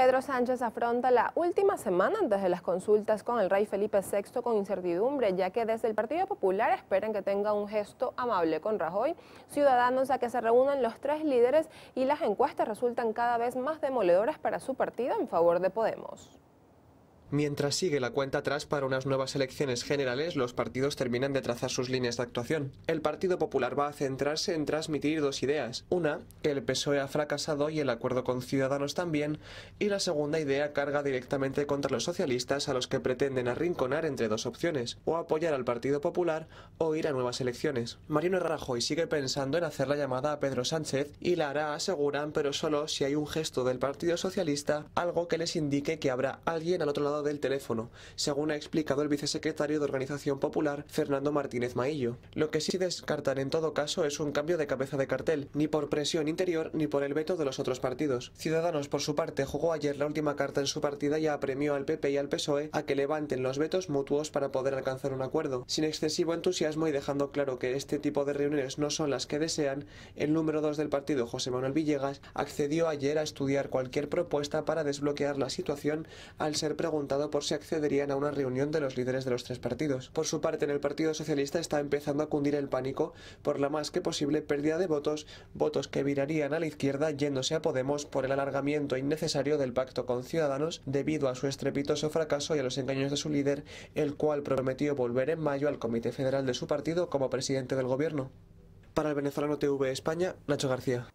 Pedro Sánchez afronta la última semana antes de las consultas con el rey Felipe VI con incertidumbre, ya que desde el Partido Popular esperan que tenga un gesto amable con Rajoy. Ciudadanos a que se reúnan los tres líderes y las encuestas resultan cada vez más demoledoras para su partido en favor de Podemos. Mientras sigue la cuenta atrás para unas nuevas elecciones generales, los partidos terminan de trazar sus líneas de actuación. El Partido Popular va a centrarse en transmitir dos ideas. Una, que el PSOE ha fracasado y el acuerdo con Ciudadanos también. Y la segunda idea carga directamente contra los socialistas a los que pretenden arrinconar entre dos opciones, o apoyar al Partido Popular o ir a nuevas elecciones. Mariano Rajoy sigue pensando en hacer la llamada a Pedro Sánchez y la hará, aseguran, pero solo si hay un gesto del Partido Socialista, algo que les indique que habrá alguien al otro lado del teléfono, según ha explicado el vicesecretario de Organización Popular, Fernando Martínez Maillo. Lo que sí descartan en todo caso es un cambio de cabeza de cartel, ni por presión interior ni por el veto de los otros partidos. Ciudadanos, por su parte, jugó ayer la última carta en su partida y apremió al PP y al PSOE a que levanten los vetos mutuos para poder alcanzar un acuerdo. Sin excesivo entusiasmo y dejando claro que este tipo de reuniones no son las que desean, el número 2 del partido, José Manuel Villegas, accedió ayer a estudiar cualquier propuesta para desbloquear la situación al ser preguntado por si accederían a una reunión de los líderes de los tres partidos. Por su parte, en el Partido Socialista está empezando a cundir el pánico por la más que posible pérdida de votos, votos que virarían a la izquierda yéndose a Podemos por el alargamiento innecesario del pacto con Ciudadanos debido a su estrepitoso fracaso y a los engaños de su líder, el cual prometió volver en mayo al Comité Federal de su partido como presidente del gobierno. Para el venezolano TV España, Nacho García.